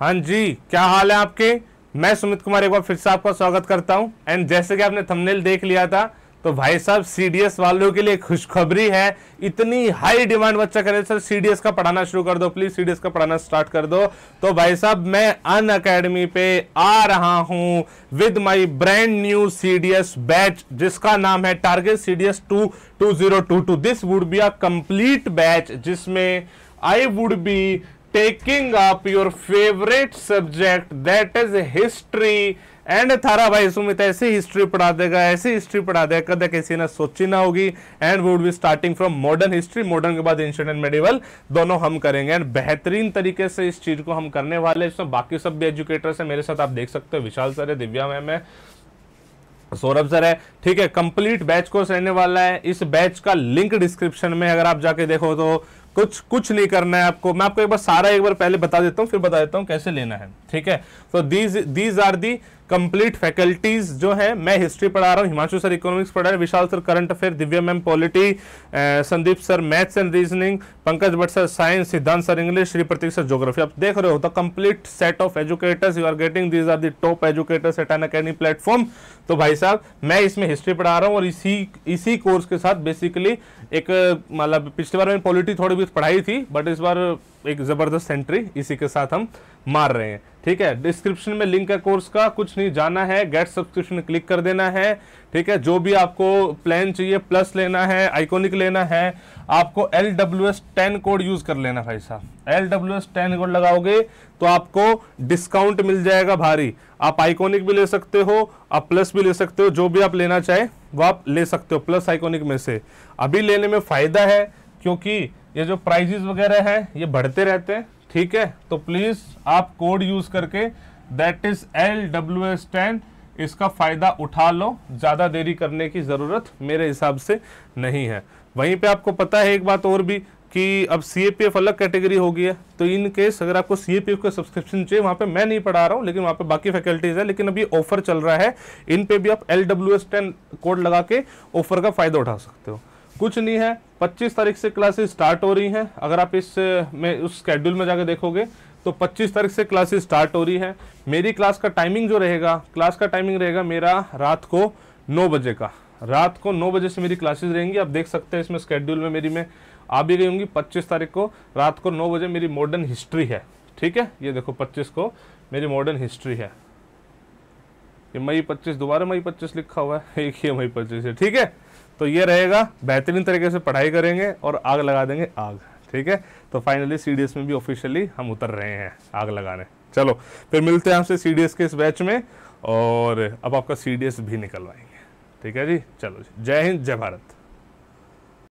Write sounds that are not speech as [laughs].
हाँ जी क्या हाल है आपके मैं सुमित कुमार एक बार फिर से आपका स्वागत करता हूं एंड जैसे कि आपने थंबनेल देख लिया था तो भाई साहब सीडीएस वालों के लिए खुशखबरी है इतनी हाई डिमांड बच्चा करे सर सीडीएस का पढ़ाना शुरू कर दो प्लीज सीडीएस का पढ़ाना स्टार्ट कर दो तो भाई साहब मैं अन अकेडमी पे आ रहा हूं with my brand new CDS batch जिसका नाम है target CDS two two zero two two this would be a complete batch जिसमें I would be taking up your favourite subject that is history and थारा भाई सुमित ऐसे history पढ़ा देगा ऐसे हिस्ट्री पढ़ा देगा कदा किसी ने सोची ना होगी and would be starting from modern history modern के बाद एंशियंट एंड मेडिवल दोनों हम करेंगे एंड बेहतरीन तरीके से इस चीज़ को हम करने वाले हैं इसमें बाकी सब भी एजुकेटर्स हैं मेरे साथ आप देख सकते हो विशाल सर है दिव्या मैम है सौरभ सर है ठीक है कंप्लीट बैच कोर्स रहने वाला है इस बैच का लिंक डिस्क्रिप्शन में अगर आप जाके देखो तो कुछ कुछ नहीं करना है आपको मैं आपको एक बार सारा एक बार पहले बता देता हूँ फिर बता देता हूँ कैसे लेना है ठीक है so these these are the complete faculties जो है मैं हिस्ट्री पढ़ा रहा हूँ हिमांशु सर इकोनॉमिक्स पढ़ा रहे Vishal sir current affair Divya ma'am polity Sandeep sir maths and reasoning Pankaj Bhatt sir science Siddhant sir English Shri Prateek sir geography आप देख रहे हो the complete set of educators you are getting these are top educators at Unacademy platform तो भाई साहब मैं इसमें history पढ़ा रहा हूँ और इसी इसी कोर्स के साथ बेसिकली एक मतलब पिछली बार मैंने पॉलिटी थोड़ी बहुत पढ़ाई थी बट इस बार एक ज़बरदस्त एंट्री इसी के साथ हम मार रहे हैं ठीक है डिस्क्रिप्शन में लिंक है कोर्स का कुछ नहीं जाना है गेट सब्सक्रिप्शन क्लिक कर देना है ठीक है जो भी आपको प्लान चाहिए प्लस लेना है आइकोनिक लेना है आपको L W S ten code use कर लेना भाई साहब L W S ten code लगाओगे तो आपको डिस्काउंट मिल जाएगा भारी आप आइकोनिक भी ले सकते हो आप प्लस भी ले सकते हो जो भी आप लेना चाहे वो आप ले सकते हो प्लस आइकोनिक में से अभी लेने में फ़ायदा है क्योंकि ये जो प्राइजेज वगैरह हैं ये बढ़ते रहते हैं ठीक है तो प्लीज़ आप कोड यूज़ करके that is L W S ten इसका फ़ायदा उठा लो ज़्यादा देरी करने की ज़रूरत मेरे हिसाब से नहीं है वहीं पे आपको पता है एक बात और भी कि अब सी अलग कैटेगरी हो गई है तो इन केस अगर आपको सी का सब्सक्रिप्शन चाहिए वहाँ पे मैं नहीं पढ़ा रहा हूँ लेकिन वहाँ पे बाकी फैकल्टीज़ है लेकिन अभी ऑफर चल रहा है इन पे भी आप L W S ten code लगा के ऑफर का फ़ायदा उठा सकते हो कुछ नहीं है 25 तारीख से क्लासेस स्टार्ट हो रही हैं अगर आप इस में उस स्केड्यूल में जाकर देखोगे तो 25 तारीख से क्लासेस स्टार्ट हो रही है मेरी क्लास का टाइमिंग जो रहेगा क्लास का टाइमिंग रहेगा मेरा रात को नौ बजे का रात को नौ बजे से मेरी क्लासेस रहेंगी आप देख सकते हैं इसमें स्केड्यूल में मेरी में आ भी गई होंगी पच्चीस तारीख को रात को नौ बजे मेरी मॉडर्न हिस्ट्री है ठीक है ये देखो पच्चीस को मेरी मॉडर्न हिस्ट्री है ये मई पच्चीस दोबारा मई पच्चीस लिखा हुआ है [laughs] एक ही मई पच्चीस है ठीक है तो ये रहेगा बेहतरीन तरीके से पढ़ाई करेंगे और आग लगा देंगे आग ठीक है तो फाइनली सी में भी ऑफिशियली हम उतर रहे हैं आग लगाने चलो फिर मिलते हैं आपसे सी के इस बैच में और अब आपका सी भी निकलवाएंगे ठीक है जी चलो जी जय हिंद जय भारत